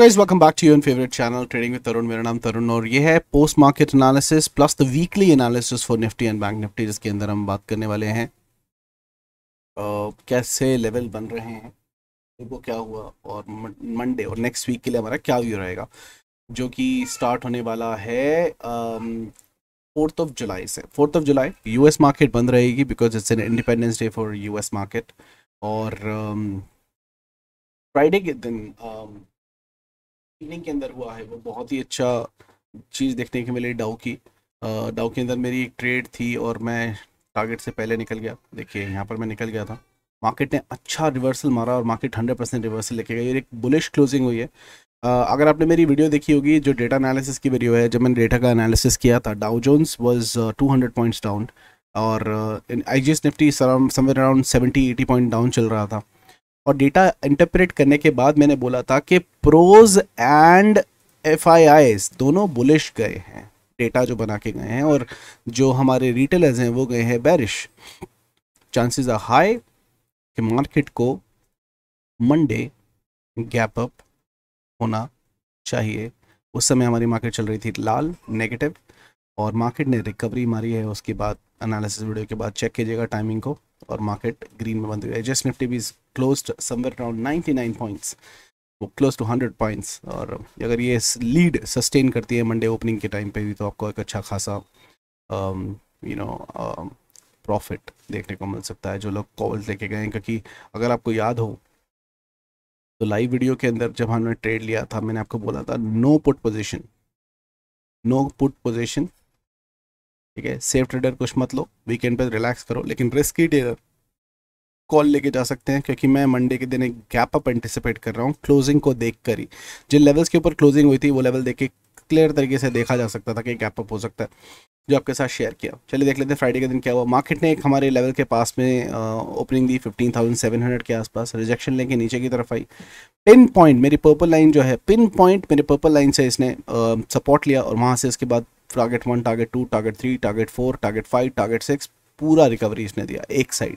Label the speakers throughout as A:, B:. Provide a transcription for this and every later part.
A: Guys welcome back to your favourite channel trading with Tarun मेरा नाम तरुण और ये है post market analysis plus the weekly analysis for Nifty and bank Nifty जिसके अंदर हम बात करने वाले हैं uh, कैसे लेवल बन रहे हैं देखो क्या हुआ और मंडे और नेक्स्ट वीक के लिए हमारा क्या व्यू रहेगा जो कि स्टार्ट होने वाला है फोर्थ ऑफ जुलाई से fourth of July US market बंद रहेगी because it's an independence day for US market और फ्राइडे um, के दिन um, इवनिंग के अंदर हुआ है वो बहुत ही अच्छा चीज़ देखने की मिली डाउ की डाउ के अंदर मेरी एक ट्रेड थी और मैं टारगेट से पहले निकल गया देखिए यहाँ पर मैं निकल गया था मार्केट ने अच्छा रिवर्सल मारा और मार्केट हंड्रेड परसेंट रिवर्सल लेके गई और एक बुलिश क्लोजिंग हुई है आ, अगर आपने मेरी वीडियो देखी होगी जो डेटा एनालिसिस की वीडियो है जब मैंने डेटा का एनालिसिस किया था Dow Jones was two hundred points down और I G S Nifty somewhere around seventy eighty point down चल रहा था और डेटा इंटरप्रेट करने के बाद मैंने बोला था कि प्रोज एंड एफ दोनों बुलिश गए हैं डेटा जो बना के गए हैं और जो हमारे रिटेलर्स हैं वो गए हैं बैरिश चांसेस आर हाई कि मार्केट को मंडे गैप अप होना चाहिए उस समय हमारी मार्केट चल रही थी लाल नेगेटिव और मार्केट ने रिकवरी मारी है उसके बाद एनालिसिस वीडियो के बाद चेक कीजिएगा टाइमिंग को और मार्केट ग्रीन में बंद हुई है जस्ट निफ्टी भी क्लोज समवेयर अराउंड 99 पॉइंट्स वो क्लोज टू 100 पॉइंट्स और अगर ये लीड सस्टेन करती है मंडे ओपनिंग के टाइम पे भी तो आपको एक अच्छा खासा यू नो प्रॉफिट देखने को मिल सकता है जो लोग कॉल्स लेके गए हैं क्योंकि अगर आपको याद हो तो लाइव वीडियो के अंदर जब हमने ट्रेड लिया था मैंने आपको बोला था no put position no put position ठीक है सेफ ट्रेडर कुछ मत लो वीकेंड पे रिलैक्स करो लेकिन रिस्की ट्रेडर कॉल लेके जा सकते हैं क्योंकि मैं मंडे के दिन एक गैप अप एंटिसिपेट कर रहा हूँ क्लोजिंग को देख कर ही जिन लेवल्स के ऊपर क्लोजिंग हुई थी वो लेवल देख के क्लियर तरीके से देखा जा सकता था कि गैप अप हो सकता है जो आपके साथ शेयर किया चलिए देख लेते हैं फ्राइडे के दिन क्या हुआ मार्केट ने एक हमारे लेवल के पास में ओपनिंग दी 15,700 के आसपास रिजेक्शन लेके नीचे की तरफ आई पिन पॉइंट मेरी पर्पल लाइन जो है पिन पॉइंट मेरे पर्पल लाइन से इसने सपोर्ट लिया और वहाँ से इसके बाद target one target two target three target four target five target six पूरा रिकवरी इसने दिया एक साइड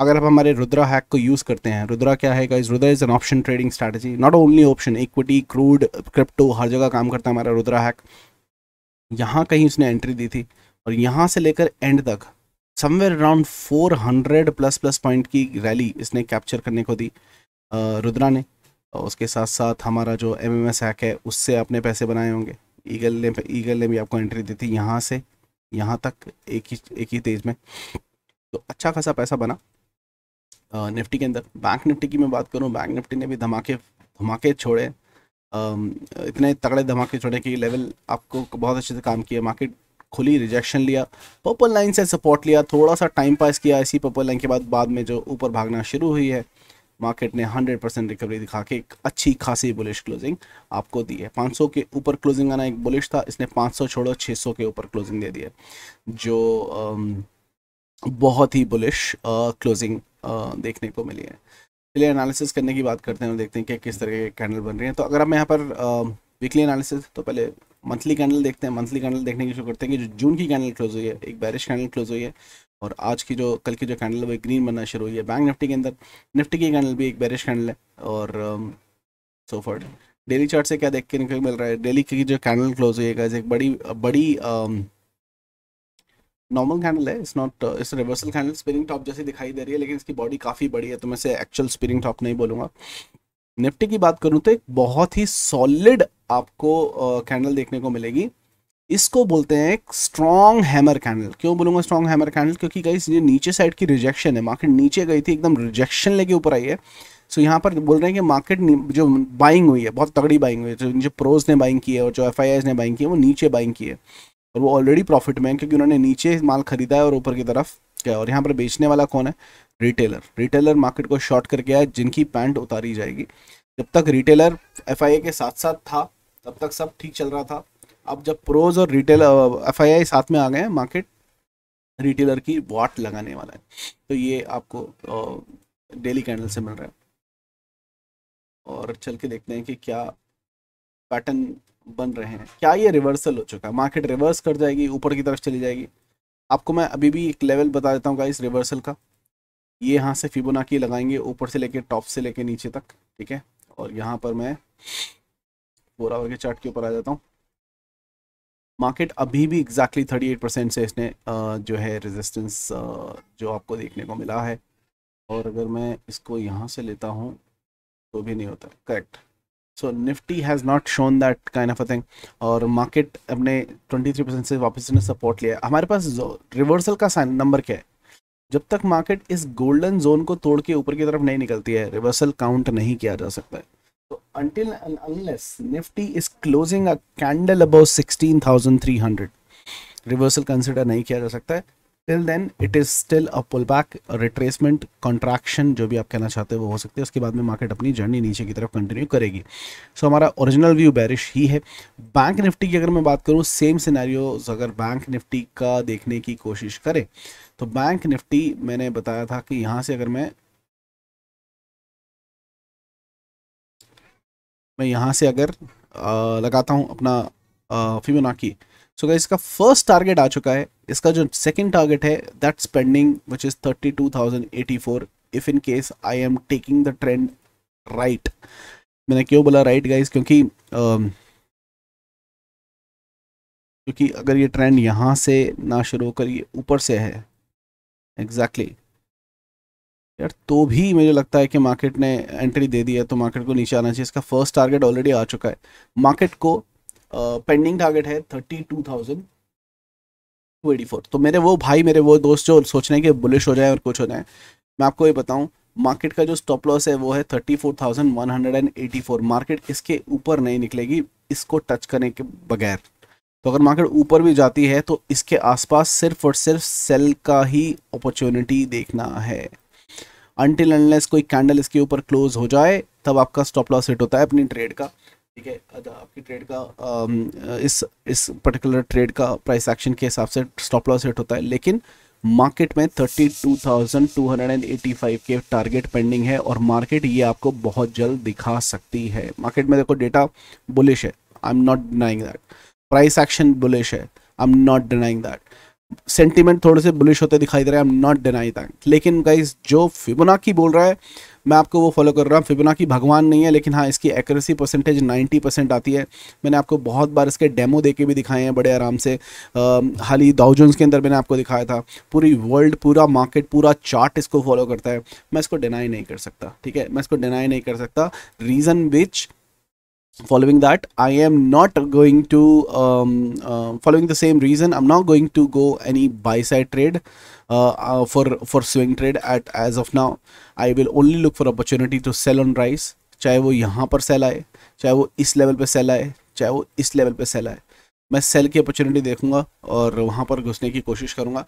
A: अगर आप हमारे रुद्रा हैक को यूज़ करते हैं रुद्रा क्या है guys Rudra is an option trading strategy not only option equity crude crypto हर जगह काम करता है हमारा रुद्रा हैक यहाँ कहीं उसने एंट्री दी थी और यहाँ से लेकर एंड तक somewhere around 400 plus plus point की रैली इसने कैप्चर करने को दी रुद्रा ने उसके साथ साथ हमारा जो एम एम हैक है उससे अपने पैसे बनाए होंगे ईगल ने ईगल ने भी आपको एंट्री दी थी यहाँ से यहाँ तक एक ही एक ही तेज़ में तो अच्छा खासा पैसा बना निफ्टी के अंदर बैंक निफ्टी की मैं बात करूँ बैंक निफ्टी ने भी धमाके धमाके छोड़े इतने तगड़े धमाके छोड़े कि लेवल आपको बहुत अच्छे से काम किया मार्केट खुली रिजेक्शन लिया पर्पल लाइन से सपोर्ट लिया थोड़ा सा टाइम पास किया इसी पर्पल लाइन के बाद बाद में जो ऊपर भागना शुरू हुई है मार्केट ने 100 परसेंट रिकवरी दिखा के एक अच्छी खासी बुलिश क्लोजिंग आपको दी है 500 के ऊपर क्लोजिंग आना एक बुलिश था इसने 500 छोड़ो 600 के ऊपर क्लोजिंग दे दिया जो बहुत ही बुलिश क्लोजिंग देखने को मिली है चलिए एनालिसिस करने की बात करते हैं और देखते हैं कि किस तरह के कैंडल बन रही है तो अगर हम यहाँ पर वीकली एनालिसिस तो पहले मंथली कैंडल देखते हैं मंथली कैंडल देखने की शुरू करते हैं कि जो जून की कैंडल क्लोज हुई है एक बैरिश कैंडल क्लोज हुई है और आज की जो कल की जो कैंडल है वो ग्रीन बनना शुरू हुई है बैंक निफ्टी के अंदर निफ्टी की कैंडल भी एक बैरिश कैंडल है और सोफर्ड डेली चार्ट से क्या देख के मिल रहा है डेली की जो कैंडल क्लोज हुई है एक बड़ी बड़ी नॉर्मल um, कैंडल है it's not is reversal candle spinning top जैसी दिखाई दे रही है लेकिन इसकी बॉडी काफ़ी बड़ी है तो मैं इसे एक्चुअल स्पिनिंग टॉप नहीं बोलूँगा निफ्टी की बात करूँ तो एक बहुत ही सॉलिड आपको कैंडल uh, देखने को मिलेगी इसको बोलते हैं एक स्ट्रॉन्ग हैमर कैंडल क्यों बोलूंगा स्ट्रॉन्ग हैमर कैंडल क्योंकि गाइस ये नीचे साइड की रिजेक्शन है मार्केट नीचे गई थी एकदम रिजेक्शन लेके ऊपर आई है सो so, यहाँ पर बोल रहे हैं कि मार्केट जो बाइंग हुई है बहुत तगड़ी बाइंग हुई है जो जो प्रोज ने बाइंग की है और जो एफ ने बाइंग की है वो नीचे बाइंग की है और वो ऑलरेडी प्रॉफिट में है क्योंकि उन्होंने नीचे माल खरीदा है और ऊपर की तरफ क्या और यहाँ पर बेचने वाला कौन है रिटेलर रिटेलर मार्केट को शॉर्ट करके आया जिनकी पैंट उतारी जाएगी जब तक रिटेलर एफ के साथ साथ था तब तक सब ठीक चल रहा था अब जब प्रोज और रिटेल एफ आई आई साथ में आ गए हैं मार्केट रिटेलर की वाट लगाने वाला है तो ये आपको डेली कैंडल से मिल रहा है और चल के देखते हैं कि क्या पैटर्न बन रहे हैं क्या ये रिवर्सल हो चुका है मार्केट रिवर्स कर जाएगी ऊपर की तरफ चली जाएगी आपको मैं अभी भी एक लेवल बता देता हूँ इस रिवर्सल का ये यहाँ से फिबोनाकी लगाएंगे ऊपर से लेके टॉप से लेके नीचे तक ठीक है और यहाँ पर मैं फोर के चार्ट के ऊपर आ जाता हूँ मार्केट अभी भी एग्जैक्टली थर्टी एट परसेंट से इसने जो है रेजिस्टेंस जो आपको देखने को मिला है और अगर मैं इसको यहाँ से लेता हूँ तो भी नहीं होता correct so Nifty has not shown that kind of a thing और मार्केट अपने ट्वेंटी थ्री परसेंट से वापस ने सपोर्ट लिया हमारे पास रिवर्सल का साइन नंबर क्या है जब तक मार्केट इस गोल्डन जोन को तोड़ के ऊपर की तरफ नहीं निकलती है रिवर्सल काउंट नहीं किया जा सकता है So until and unless Nifty is closing a candle above 16,300, reversal consider नहीं किया जा सकता है till then it is still a pull back retracement contraction जो भी आप कहना चाहते हो वो हो सकते हैं उसके बाद में मार्केट अपनी जर्नी नीचे की तरफ कंटिन्यू करेगी सो so, हमारा ओरिजिनल व्यू बैरिश ही है बैंक निफ्टी की अगर मैं बात करूँ सेम सिनेरियोज अगर बैंक निफ्टी का देखने की कोशिश करें तो बैंक निफ्टी मैंने बताया था कि यहाँ से अगर मैं मैं यहाँ से अगर आ, लगाता हूँ अपना फिबोनाची सो so, इसका फर्स्ट टारगेट आ चुका है इसका जो सेकंड टारगेट है that spending which is thirty two thousand eighty four if in case I am taking the trend right मैंने क्यों बोला राइट right, गाइज क्योंकि आ, um, क्योंकि अगर ये ट्रेंड यहाँ से ना शुरू होकर ये ऊपर से है एग्जैक्टली exactly. यार तो भी मुझे लगता है कि मार्केट ने एंट्री दे दी है तो मार्केट को नीचे आना चाहिए इसका फर्स्ट टारगेट ऑलरेडी आ चुका है मार्केट को पेंडिंग टारगेट है thirty two thousand two eighty four तो मेरे वो भाई मेरे वो दोस्त जो सोच रहे हैं कि बुलिश हो जाए और कुछ हो जाए मैं आपको ये बताऊँ मार्केट का जो स्टॉप लॉस है वो है thirty four thousand one hundred and eighty four market इसके ऊपर नहीं निकलेगी इसको टच करने के बगैर तो अगर मार्केट ऊपर भी जाती है तो इसके आसपास सिर्फ और सिर्फ सेल का ही अपॉर्चुनिटी देखना है अनटिल अनलेस कोई कैंडल इसके ऊपर क्लोज हो जाए तब आपका स्टॉप लॉस हिट होता है अपनी ट्रेड का ठीक है आपकी ट्रेड का इस इस पर्टिकुलर ट्रेड का प्राइस एक्शन के हिसाब से स्टॉप लॉस हिट होता है लेकिन मार्केट में 32,285 के टारगेट पेंडिंग है और मार्केट ये आपको बहुत जल्द दिखा सकती है मार्केट में देखो डेटा बुलिश है I am not denying that price action bullish है I am not denying that sentiment थोड़े से बुलिश होते दिखाई दे रहे हैं एम नॉट डिनाई दैट लेकिन गाइज जो फिबोनाकी बोल रहा है मैं आपको वो फॉलो कर रहा हूँ फिबोनाकी भगवान नहीं है लेकिन हाँ इसकी एक्यूरेसी परसेंटेज 90 परसेंट आती है मैंने आपको बहुत बार इसके डेमो दे के भी दिखाए हैं बड़े आराम से हाल ही दाउजोन्स के अंदर मैंने आपको दिखाया था पूरी वर्ल्ड पूरा मार्केट पूरा चार्ट इसको फॉलो करता है मैं इसको डिनाई नहीं कर सकता ठीक है मैं इसको डिनाई नहीं कर सकता reason which following that i am not going to um, uh, following the same reason i'm not going to go any buy side trade uh, uh, for for swing trade at as of now i will only look for opportunity to sell on rise चाहे वो यहाँ पर cell आए चाहे वो इस level पे cell आए चाहे वो इस लेवल पे सेल आए मैं सेल की अपॉर्चुनिटी देखूंगा और वहाँ पर घुसने की कोशिश करूँगा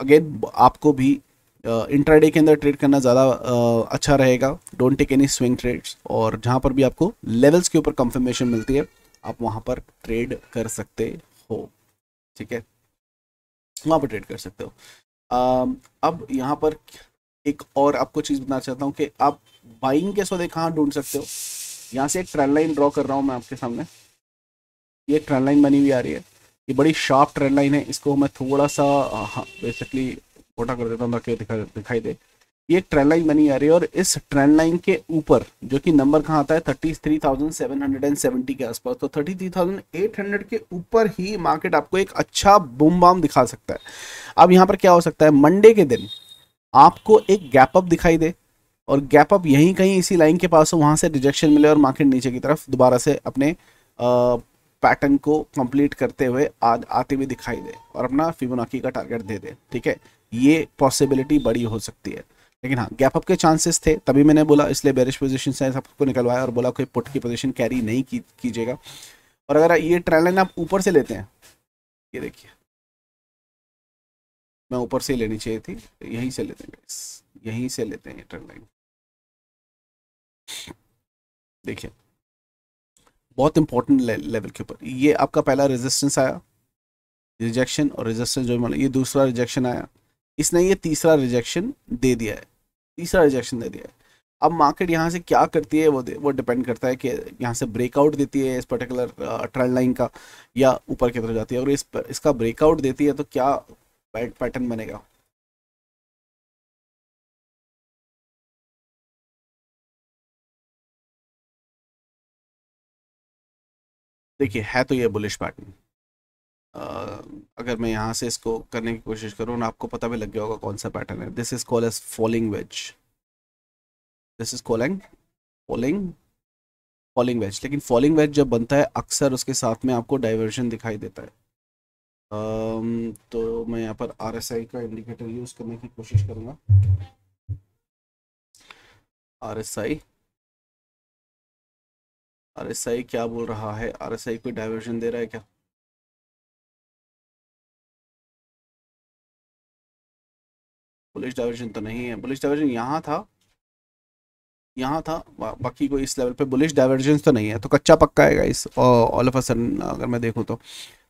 A: अगेन आपको भी इंट्राडे के अंदर ट्रेड करना ज़्यादा अच्छा रहेगा don't take any swing trades और जहाँ पर भी आपको लेवल्स के ऊपर कंफर्मेशन मिलती है आप वहाँ पर ट्रेड कर सकते हो ठीक है वहाँ पर ट्रेड कर सकते हो अब यहाँ पर एक और आपको चीज़ बताना चाहता हूँ कि आप बाइंग के सौदे कहाँ ढूंढ सकते हो यहाँ से एक ट्रेंड लाइन ड्रॉ कर रहा हूँ मैं आपके सामने ये ट्रेंड लाइन बनी हुई आ रही है ये बड़ी शार्प ट्रेंड लाइन है इसको मैं थोड़ा सा बेसिकली हाँ, छोटा कर देता हूँ ताकि दिखाई दे ये ट्रेंड लाइन बनी आ रही है और इस ट्रेंड लाइन के ऊपर जो कि नंबर कहाँ आता है thirty three thousand seven hundred and seventy के आसपास तो thirty three thousand eight hundred के ऊपर ही मार्केट आपको एक अच्छा बूम बाम दिखा सकता है अब यहाँ पर क्या हो सकता है मंडे के दिन आपको एक गैप अप दिखाई दे और गैप अप यहीं कहीं इसी लाइन के पास हो वहाँ से रिजेक्शन मिले और मार्केट नीचे की तरफ दोबारा से अपने पैटर्न को कम्प्लीट करते हुए आते हुए दिखाई दे और अपना फिबोनाकी का टारगेट दे दे ठीक है ये पॉसिबिलिटी बड़ी हो सकती है लेकिन हाँ गैप अप के चांसेस थे तभी मैंने बोला इसलिए बेरिश पोजिशन से सबको निकलवाया और बोला कोई पुट की पोजिशन कैरी नहीं की, कीजिएगा और अगर ये ट्रेल लाइन आप ऊपर से लेते हैं ये देखिए मैं ऊपर से लेनी चाहिए थी यहीं से लेते हैं यहीं से लेते हैं ये ट्रेल लाइन देखिए बहुत इंपॉर्टेंट ले, लेवल के ऊपर ये आपका पहला रेजिस्टेंस आया रिजेक्शन और रेजिस्टेंस जो मतलब ये दूसरा रिजेक्शन आया इसने ये तीसरा रिजेक्शन दे दिया है तीसरा रिजेक्शन दे दिया है अब मार्केट यहाँ से क्या करती है वो वो डिपेंड करता है कि यहाँ से ब्रेकआउट देती है इस पर्टिकुलर ट्रेंड लाइन का या ऊपर की तरफ जाती है अगर इस पर इसका ब्रेकआउट देती है तो क्या पैटर्न बनेगा देखिए है तो ये बुलिश पैटर्न अगर मैं यहाँ से इसको करने की कोशिश करूँ ना आपको पता भी लग गया होगा कौन सा पैटर्न है this is call as falling wedge this is calling falling falling wedge लेकिन फॉलिंग वेज जब बनता है अक्सर उसके साथ में आपको डाइवर्जन दिखाई देता है um, तो मैं यहाँ पर आर का इंडिकेटर यूज़ करने की कोशिश करूँगा R S I R S I क्या बोल रहा है आर एस आई कोई डाइवर्जन दे रहा है क्या पुलिस डाइवर्जन तो नहीं है पुलिस डाइवर्जन यहाँ था यहाँ था बाकी कोई इस लेवल पे बुलिश डाइवर्जेंस तो नहीं है तो कच्चा पक्का है इस ऑल ऑफ अ सडन अगर मैं देखूँ तो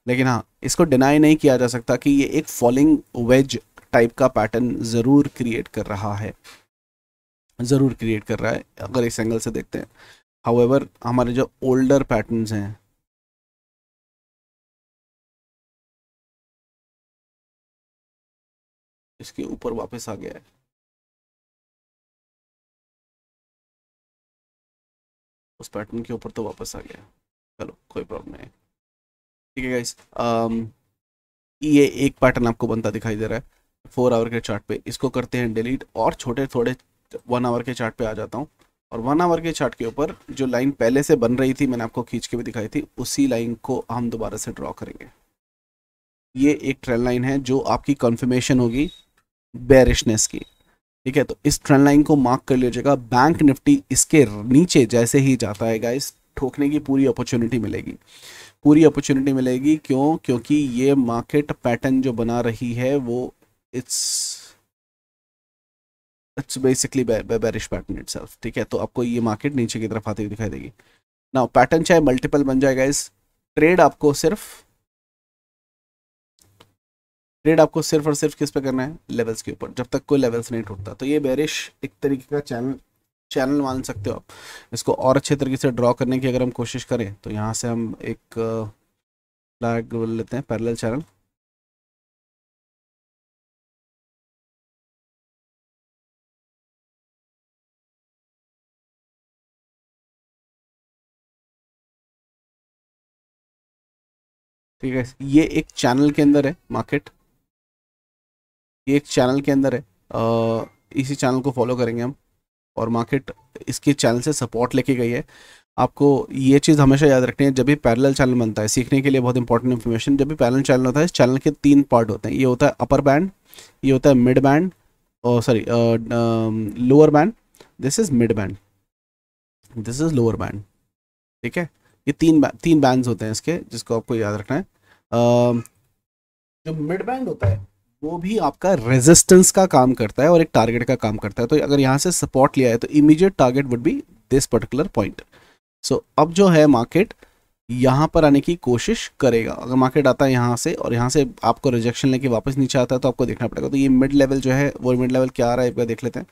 A: लेकिन हाँ इसको डिनाई नहीं किया जा सकता कि ये एक फॉलिंग वेज टाइप का पैटर्न ज़रूर क्रिएट कर रहा है ज़रूर क्रिएट कर रहा है अगर इस एंगल से देखते हैं हाउएवर हमारे जो ओल्डर पैटर्नस हैं इसके ऊपर वापस आ गया है उस पैटर्न के ऊपर तो वापस आ गया चलो कोई प्रॉब्लम नहीं ठीक है गाइस um, ये एक पैटर्न आपको बनता दिखाई दे रहा है फोर आवर के चार्ट पे इसको करते हैं डिलीट और छोटे थोड़े वन आवर के चार्ट पे आ जाता हूँ और वन आवर के चार्ट के ऊपर जो लाइन पहले से बन रही थी मैंने आपको खींच के भी दिखाई थी उसी लाइन को हम दोबारा से ड्रॉ करेंगे ये एक ट्रेन लाइन है जो आपकी कन्फर्मेशन होगी बेरिशनेस की ठीक है तो इस ट्रेंड लाइन को मार्क कर लीजिएगा बैंक निफ्टी इसके नीचे जैसे ही जाता है गाइस ठोकने की पूरी अपॉर्चुनिटी मिलेगी पूरी अपॉर्चुनिटी मिलेगी क्यों क्योंकि ये मार्केट पैटर्न जो बना रही है वो it's it's basically bearish pattern it ठीक है तो आपको ये मार्केट नीचे की तरफ आती हुई दिखाई देगी ना पैटर्न चाहे मल्टीपल बन जाएगा इस ट्रेड आपको सिर्फ ट्रेड आपको सिर्फ और सिर्फ किस पे करना है लेवल्स के ऊपर जब तक कोई लेवल्स नहीं टूटता तो ये बैरिश एक तरीके का चैनल चैनल मान सकते हो आप इसको और अच्छे तरीके से ड्रॉ करने की अगर हम कोशिश करें तो यहाँ से हम एक फ्लैग लेते हैं पैरेलल चैनल ठीक है ये एक चैनल के अंदर है मार्केट ये एक चैनल के अंदर है आ, इसी चैनल को फॉलो करेंगे हम और मार्केट इसके चैनल से सपोर्ट लेके गई है आपको ये चीज़ हमेशा याद रखनी है जब भी पैरेलल चैनल बनता है सीखने के लिए बहुत इंपॉर्टेंट इन्फॉर्मेशन जब भी पैरेलल चैनल होता है इस चैनल के तीन पार्ट होते हैं ये होता है अपर बैंड ये होता है मिड बैंड और sorry lower band this is mid band this is lower band ठीक है ये तीन तीन बैंड होते हैं इसके जिसको आपको याद रखना है uh, जो मिड बैंड होता है वो भी आपका रेजिस्टेंस का काम करता है और एक टारगेट का काम करता है तो अगर यहाँ से सपोर्ट लिया है तो immediate target would be this particular point so अब जो है मार्केट यहाँ पर आने की कोशिश करेगा अगर मार्केट आता है यहाँ से और यहाँ से आपको रिजेक्शन लेके वापस नीचे आता है तो आपको देखना पड़ेगा तो ये मिड लेवल जो है वो मिड लेवल क्या आ रहा है एक बार देख लेते हैं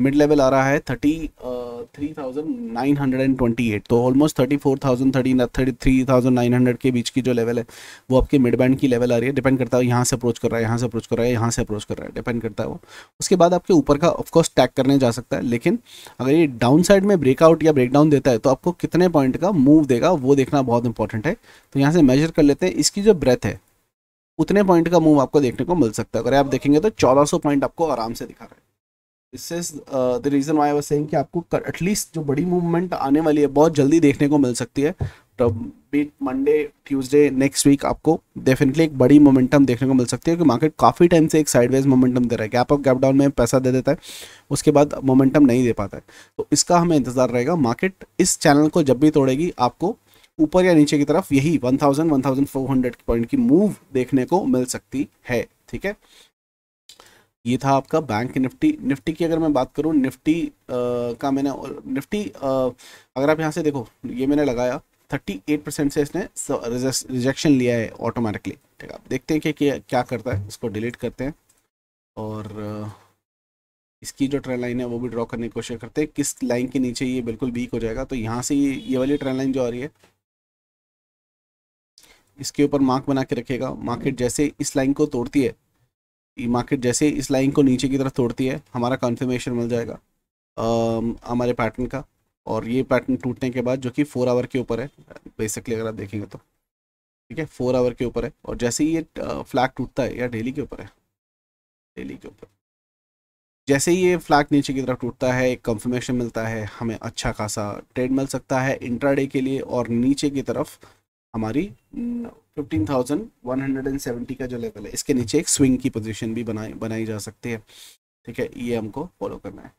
A: मिड लेवल आ रहा है थर्टी uh, 3928 तो almost thirty four thousand thirty के बीच की जो लेवल है वो आपके मिड बैंड की लेवल आ रही है डिपेंड करता है यहाँ से अप्रोच कर रहा है यहाँ से अप्रोच कर रहा है यहाँ से अप्रोच कर रहा है डिपेंड करता है वो उसके बाद आपके ऊपर का ऑफकोर्स टैग करने जा सकता है लेकिन अगर ये डाउन साइड में ब्रेकआउट या ब्रेकडाउन देता है तो आपको कितने पॉइंट का मूव देगा वो देखना बहुत इंपॉर्टेंट है तो यहाँ से मेजर कर लेते हैं इसकी जो ब्रेथ है उतने पॉइंट का मूव आपको देखने को मिल सकता है अगर आप देखेंगे तो चौदह पॉइंट आपको आराम से दिखा रहे हैं this is the reason why was saying कि आपको एटलीस्ट जो बड़ी मूवमेंट आने वाली है बहुत जल्दी देखने को मिल सकती है बीट मंडे ट्यूसडे नेक्स्ट वीक आपको डेफिनेटली एक बड़ी मोमेंटम देखने को मिल सकती है क्योंकि मार्केट काफ़ी टाइम से एक साइडवेज मोमेंटम दे रहा है गैप अप गैप डाउन में पैसा दे देता है उसके बाद मोमेंटम नहीं दे पाता है तो इसका हमें इंतजार रहेगा मार्केट इस चैनल को जब भी तोड़ेगी आपको ऊपर या नीचे की तरफ यही 1000 1400 पॉइंट की मूव देखने को मिल सकती है ठीक है ये था आपका बैंक निफ्टी निफ्टी की अगर मैं बात करूँ निफ्टी आ, का मैंने निफ्टी आ, अगर आप यहाँ से देखो ये मैंने लगाया 38 परसेंट से इसने रिजेक्शन लिया है ऑटोमेटिकली ठीक है आप देखते हैं कि क्या, क्या करता है इसको डिलीट करते हैं और इसकी जो ट्रेन लाइन है वो भी ड्रॉ करने की कोशिश करते हैं किस लाइन के नीचे ये बिल्कुल वीक हो जाएगा तो यहाँ से ये ये वाली ट्रेन लाइन जो आ रही है इसके ऊपर मार्क बना के रखेगा मार्केट जैसे इस लाइन को तोड़ती है मार्केट जैसे इस लाइन को नीचे की तरफ तोड़ती है हमारा कन्फर्मेशन मिल जाएगा हमारे पैटर्न का और ये पैटर्न टूटने के बाद जो कि फोर आवर के ऊपर है बेसिकली अगर आप देखेंगे तो ठीक है फोर आवर के ऊपर है और जैसे ही ये फ्लैग टूटता है या डेली के ऊपर है डेली के ऊपर जैसे ही ये फ्लैग नीचे की तरफ टूटता है एक कंफर्मेशन मिलता है हमें अच्छा खासा ट्रेड मिल सकता है इंट्राडे के लिए और नीचे की तरफ हमारी fifteen thousand one hundred and seventy का जो लेवल है इसके नीचे एक स्विंग की पोजीशन भी बनाई बनाई जा सकती है ठीक है ये हमको फॉलो करना है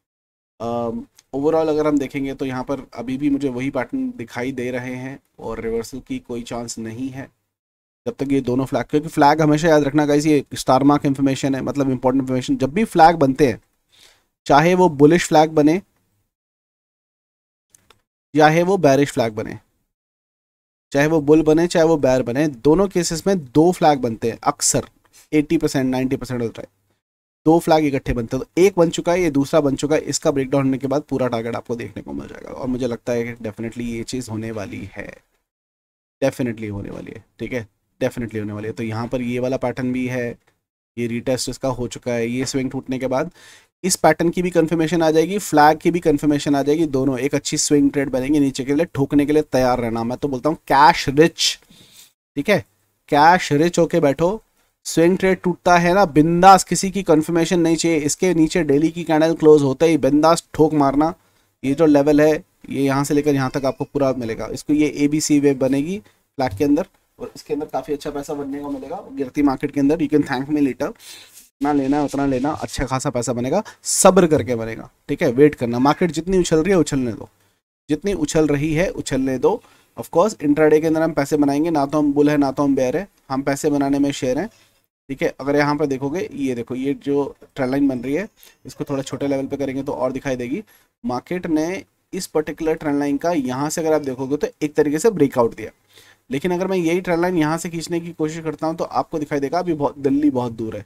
A: ओवरऑल uh, अगर हम देखेंगे तो यहाँ पर अभी भी मुझे वही पैटर्न दिखाई दे रहे हैं और रिवर्सल की कोई चांस नहीं है जब तक ये दोनों फ्लैग क्योंकि फ्लैग हमेशा याद रखना गाइस ये स्टार मार्क इन्फॉर्मेशन है मतलब इंपॉर्टेंट इन्फॉर्मेशन जब भी फ्लैग बनते हैं चाहे वो बुलिश फ्लैग बने चाहे वो बैरिश फ्लैग बने चाहे वो बुल बने चाहे वो बैर बने दोनों केसेस में दो फ्लैग बनते हैं अक्सर 80 परसेंट नाइन्टी परसेंट होता है दो फ्लैग इकट्ठे बनते हैं तो एक बन चुका है ये दूसरा बन चुका है इसका ब्रेकडाउन होने के बाद पूरा टारगेट आपको देखने को मिल जाएगा और मुझे लगता है कि डेफिनेटली ये चीज़ होने वाली है डेफिनेटली होने वाली है ठीक है डेफिनेटली होने वाली है तो यहाँ पर ये वाला पैटर्न भी है ये रीटेस्ट इसका हो चुका है ये स्विंग टूटने के बाद इस पैटर्न की भी कंफर्मेशन आ जाएगी फ्लैग की भी कंफर्मेशन आ जाएगी दोनों एक अच्छी स्विंग ट्रेड बनेंगे नीचे के लिए ठोकने के लिए तैयार रहना मैं तो बोलता हूँ कैश रिच ठीक है कैश रिच होके बैठो स्विंग ट्रेड टूटता है ना बिंदास किसी की कंफर्मेशन नहीं चाहिए इसके नीचे डेली की कैंडल क्लोज होते ही बिंदास ठोक मारना ये जो लेवल है ये यहाँ से लेकर यहाँ तक आपको पूरा मिलेगा इसको ये ए बी सी वेब बनेगी फ्लैग के अंदर और इसके अंदर काफ़ी अच्छा पैसा बनने को मिलेगा गिरती मार्केट के अंदर you can thank me later जितना लेना है उतना लेना अच्छा खासा पैसा बनेगा सब्र करके बनेगा ठीक है वेट करना मार्केट जितनी उछल रही है उछलने दो जितनी उछल रही है उछलने दो ऑफकोर्स इंट्राडे के अंदर हम पैसे बनाएंगे ना तो हम बुल है ना तो हम बेयर है हम पैसे बनाने में शेयर हैं ठीक है अगर यहाँ पर देखोगे ये देखो ये जो ट्रेंड बन रही है इसको थोड़ा छोटे लेवल पर करेंगे तो और दिखाई देगी मार्केट ने इस पर्टिकुलर ट्रेंड लाइन का यहाँ से अगर आप देखोगे तो एक तरीके से ब्रेकआउट दिया लेकिन अगर मैं यही ट्रेंड लाइन यहाँ से खींचने की कोशिश करता हूँ तो आपको दिखाई देगा अभी बहुत दिल्ली बहुत दूर है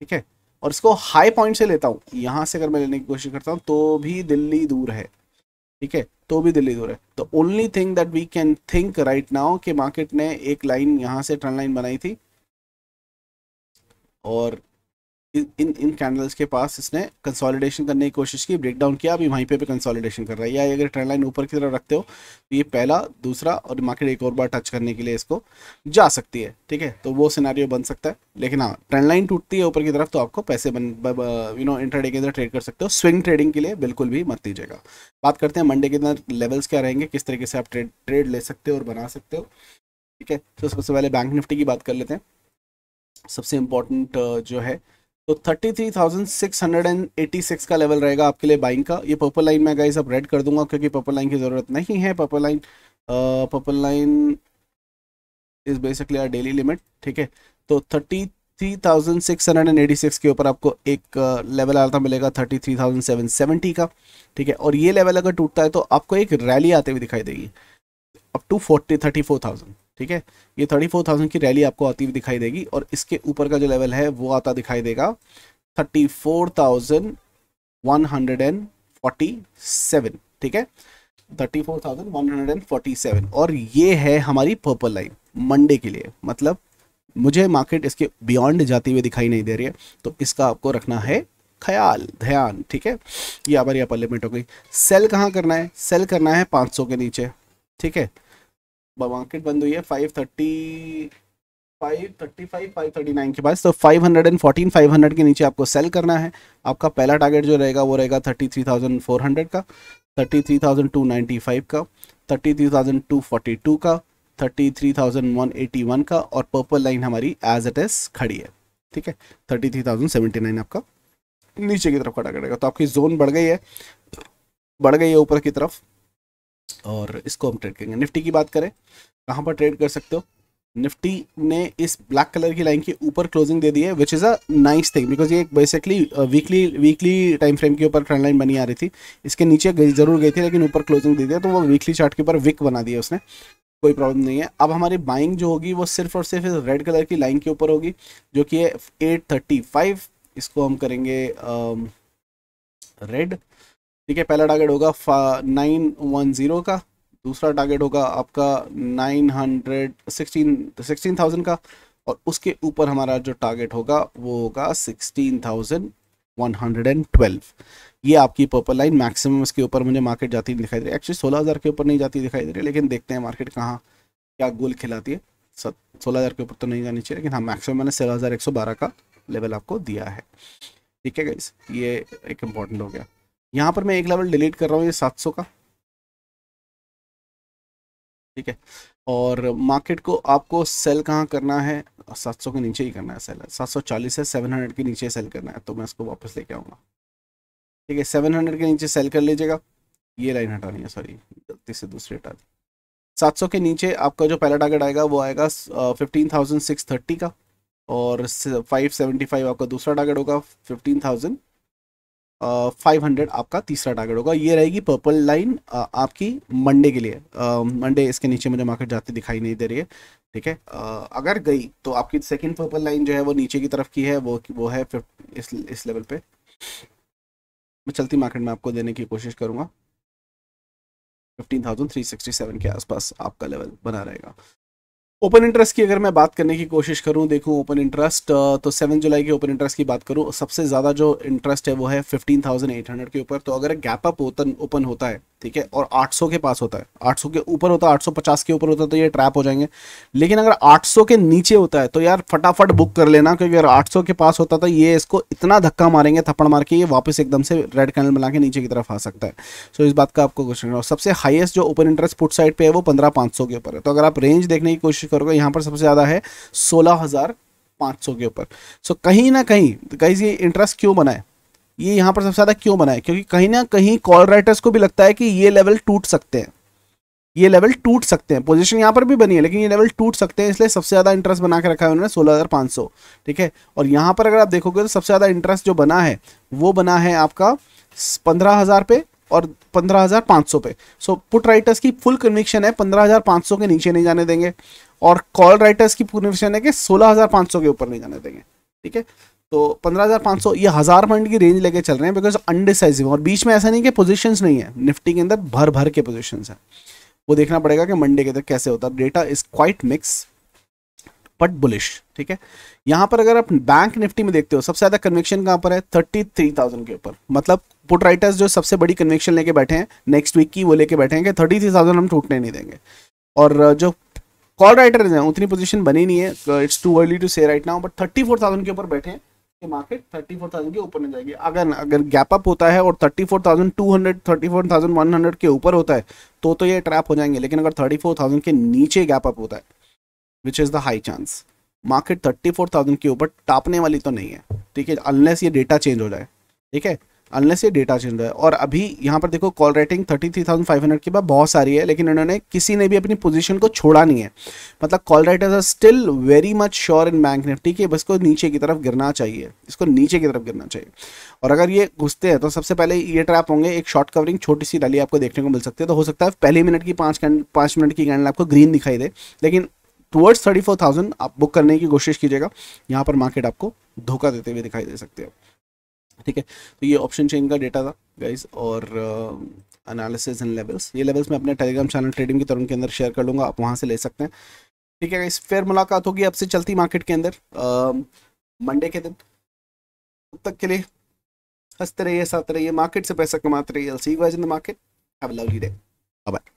A: ठीक है और इसको हाई पॉइंट से लेता हूँ यहाँ से अगर मैं लेने की कोशिश करता हूँ तो भी दिल्ली दूर है ठीक है तो भी दिल्ली दूर है तो only thing that we can think right now कि मार्केट ने एक लाइन यहाँ से ट्रेंड लाइन बनाई थी और इन इन कैंडल्स के पास इसने कंसोलिडेशन करने की कोशिश की ब्रेक डाउन किया अभी वहीं पे भी कंसोलिडेशन कर रहा है या अगर ट्रेंड लाइन ऊपर की तरफ रखते हो तो ये पहला दूसरा और मार्केट एक और बार टच करने के लिए इसको जा सकती है ठीक है तो वो सिनारियो बन सकता है लेकिन हाँ ट्रेंड लाइन टूटती है ऊपर की तरफ तो आपको पैसे बन यू नो इंटरडे के अंदर ट्रेड कर सकते हो स्विंग ट्रेडिंग के लिए बिल्कुल भी मत दीजिएगा बात करते हैं मंडे के अंदर लेवल्स क्या रहेंगे किस तरीके से आप ट्रेड ट्रेड ले सकते हो और बना सकते हो ठीक है तो सबसे पहले बैंक निफ्टी की बात कर लेते हैं सबसे इम्पोर्टेंट जो है तो 33,686 का लेवल रहेगा आपके लिए बाइंग का ये पर्पल लाइन मैं गाइस अब रेड कर दूंगा क्योंकि पर्पल लाइन की ज़रूरत नहीं है purple line purple line is basically our daily limit ठीक है तो 33,686 के ऊपर आपको एक लेवल आता मिलेगा 33,770 का ठीक है और ये लेवल अगर टूटता है तो आपको एक रैली आते हुए दिखाई देगी up to forty thirty four thousand ठीक है ये थर्टी फोर थाउजेंड की रैली आपको आती हुई दिखाई देगी और इसके ऊपर का जो लेवल है वो आता दिखाई देगा thirty four thousand one hundred and forty seven ठीक है thirty four thousand one hundred and forty seven और ये है हमारी पर्पल लाइन मंडे के लिए मतलब मुझे मार्केट इसके बियॉन्ड जाती हुई दिखाई नहीं दे रही है तो इसका आपको रखना है ख्याल ध्यान ठीक है ये हमारी लिमिट हो गई सेल कहाँ करना है सेल करना है 500 के नीचे ठीक है मार्केट बंद हुई है five thirty five thirty five five thirty nine के पास तो five hundred and fourteen five hundred के नीचे आपको सेल करना है आपका पहला टारगेट जो रहेगा वो रहेगा thirty three thousand four hundred का thirty three thousand two ninety five का thirty three thousand two forty two का thirty three thousand one eighty one का और पर्पल लाइन हमारी एज इट एस खड़ी है ठीक है thirty three thousand seventy nine आपका नीचे की तरफ खड़ा करेगा तो आपकी जोन बढ़ गई है बढ़ गई है ऊपर की तरफ और इसको हम ट्रेड करेंगे निफ्टी की बात करें कहाँ पर ट्रेड कर सकते हो निफ्टी ने इस ब्लैक कलर की लाइन के ऊपर क्लोजिंग दे दी है which is a nice thing because ये basically weekly weekly time frame के ऊपर ट्रेंड लाइन बनी आ रही थी इसके नीचे गई जरूर गई थी लेकिन ऊपर क्लोजिंग दे दिया तो वो वीकली चार्ट के ऊपर विक बना दिया उसने कोई प्रॉब्लम नहीं है अब हमारी बाइंग जो होगी वो सिर्फ और सिर्फ इस रेड कलर की लाइन के ऊपर होगी जो कि है एट थर्टी फाइव इसको हम करेंगे रेड um, uh, ठीक है पहला टारगेट होगा नाइन वन ज़ीरो का दूसरा टारगेट होगा आपका nine hundred sixteen sixteen thousand का और उसके ऊपर हमारा जो टारगेट होगा वो होगा sixteen thousand one hundred and twelve ये आपकी पर्पल लाइन मैक्सिमम इसके ऊपर मुझे मार्केट जाती दिखाई दे रही है एक्चुअली सोलह हज़ार के ऊपर नहीं जाती दिखाई दे रही लेकिन देखते हैं मार्केट कहाँ क्या गोल खिलाती है सत सोलह हज़ार के ऊपर तो नहीं जानी चाहिए लेकिन हाँ मैक्सिमम मैंने सोलह हज़ार एक सौ बारह का लेवल आपको दिया है ठीक है गाइस ये एक इम्पॉर्टेंट हो गया यहाँ पर मैं एक लेवल डिलीट कर रहा हूँ ये सौ का ठीक है और मार्केट को आपको सेल कहाँ करना है 700 के नीचे ही करना है सेल 740 है 700 के नीचे सेल करना है तो मैं इसको वापस लेके आऊँगा ठीक है 700 के नीचे सेल कर लीजिएगा ये लाइन हटानी है सॉरी गलती से दूसरी हटा दी 700 के नीचे आपका जो पहला टारगेट आएगा वो आएगा फिफ्टीन थाउजेंड सिक्स थर्टी का और फाइव सेवेंटी फाइव आपका दूसरा टारगेट होगा फिफ्टीन थाउजेंड फाइव हंड्रेड आपका तीसरा टारगेट होगा ये रहेगी पर्पल लाइन आपकी मंडे के लिए मंडे इसके नीचे मुझे मार्केट जाती दिखाई नहीं दे रही है ठीक है अगर गई तो आपकी सेकंड पर्पल लाइन जो है वो नीचे की तरफ की है वो वो है इस इस लेवल पे मैं चलती मार्केट में आपको देने की कोशिश करूँगा फिफ्टीन के आसपास आपका लेवल बना रहेगा ओपन इंटरेस्ट की अगर मैं बात करने की कोशिश करूं देखूं ओपन इंटरेस्ट तो सेवन जुलाई के ओपन इंटरेस्ट की बात करूं सबसे ज़्यादा जो इंटरेस्ट है वो है फिफ्टीन थाउजेंड एट हंड्रेड के ऊपर तो अगर गैप अप ओपन होता है ठीक है और 800 के पास होता है 800 के ऊपर होता है 850 के ऊपर होता है तो ये ट्रैप हो जाएंगे लेकिन अगर आठ के नीचे होता है तो यार फटाफट बुक कर लेना क्योंकि अगर आठ के पास होता तो ये इसको इतना धक्का मारेंगे थप्पड़ मार के ये वापस एकदम से रेड कैनल बना के नीचे की तरफ आ सकता है सो इस बात का आपको क्वेश्चन और सबसे हाइएस्ट जो ओपन इंटरेस्ट पुट साइड पर है वो पंद्रह के ऊपर है तो अगर आप रेंज देखने की कोशिश कोशिश करोगे यहाँ पर सबसे ज़्यादा है सोलह हज़ार पाँच सौ के ऊपर सो so, कहीं ना कहीं कहीं ये इंटरेस्ट क्यों बनाए ये यहाँ पर सबसे ज़्यादा क्यों बनाए क्योंकि कहीं ना कहीं कॉल राइटर्स को भी लगता है कि ये लेवल टूट सकते हैं ये लेवल टूट सकते हैं पोजीशन यहाँ पर भी बनी है लेकिन ये लेवल टूट सकते हैं इसलिए सबसे ज़्यादा इंटरेस्ट बना के रखा है उन्होंने सोलह हज़ार पाँच सौ ठीक है और यहाँ पर अगर आप देखोगे तो सबसे ज़्यादा इंटरेस्ट जो बना है वो बना है आपका पंद्रह हज़ार पे और पंद्रह हज़ार पाँच सौ पे सो पुट राइटर्स की फुल कन्विक्शन है पंद्रह हज़ार पाँच सौ के नीचे नहीं जाने देंगे और कॉल राइटर्स की प्रोफेशन है कि सोलह के ऊपर नहीं जाने देंगे ठीक है तो 15,500 ये हज़ार पॉइंट की रेंज लेके चल रहे हैं बिकॉज अनडिसाइजिव और बीच में ऐसा नहीं कि पोजीशंस नहीं है निफ्टी के अंदर भर भर के पोजीशंस हैं वो देखना पड़ेगा कि मंडे के अंदर कैसे होता है data is quite mix but bullish ठीक है यहाँ पर अगर आप बैंक निफ्टी में देखते हो सबसे ज़्यादा कन्वेक्शन कहाँ पर है थर्टी थ्री थाउजेंड के ऊपर मतलब पुट राइटर्स जो सबसे बड़ी कन्वेक्शन लेके बैठे हैं नेक्स्ट वीक की वो लेके बैठे हैं कि थर्टी थ्री थाउजेंड हम टूटने नहीं देंगे और जो कॉल राइटर्स हैं उतनी पोजीशन बनी नहीं है it's too early to say right now but thirty four thousand के ऊपर बैठे कि मार्केट थर्टी फोर थाउजेंड के ऊपर नहीं जाएगी अगर अगर गैप अप होता है और thirty four thousand two hundred thirty four thousand one hundred के ऊपर होता है तो तो ये ट्रैप हो जाएंगे लेकिन अगर थर्टी फोर थाउजेंड के नीचे गैप अप होता है which is the high chance market thirty four thousand के ऊपर टापने वाली तो नहीं है ठीक है अनलेस ये डेटा चेंज हो जाए ठीक है अनलेस ये डेटा चेंज है और अभी यहाँ पर देखो कॉल रेटिंग 33,500 के बाद बहुत सारी है लेकिन इन्होंने किसी ने भी अपनी पोजीशन को छोड़ा नहीं है मतलब call writers are still very much sure in bank nifty कि बस को नीचे की तरफ गिरना चाहिए इसको नीचे की तरफ गिरना चाहिए और अगर ये घुसते हैं तो सबसे पहले ये ट्रैप होंगे एक शॉर्ट कवरिंग छोटी सी डाली आपको देखने को मिल सकती है तो हो सकता है पहले मिनट की पाँच पाँच मिनट की कैंडल आपको ग्रीन दिखाई दे लेकिन टूवर्ड्स थर्टी फोर थाउजेंड आप बुक करने की कोशिश कीजिएगा यहाँ पर मार्केट आपको धोखा देते हुए दिखाई दे सकते हो ठीक है तो ये ऑप्शन चेन का डेटा था गाइज और एनालिसिस एंड लेवल्स ये लेवल्स मैं अपने टेलीग्राम चैनल ट्रेडिंग की तरफ के अंदर शेयर कर लूँगा आप वहाँ से ले सकते हैं ठीक है गाइज फिर मुलाकात होगी आपसे चलती मार्केट के अंदर मंडे um, के दिन तब तक के लिए हंसते रहिए साथ रहिए मार्केट से पैसा कमाते रहिए market have lovely day bye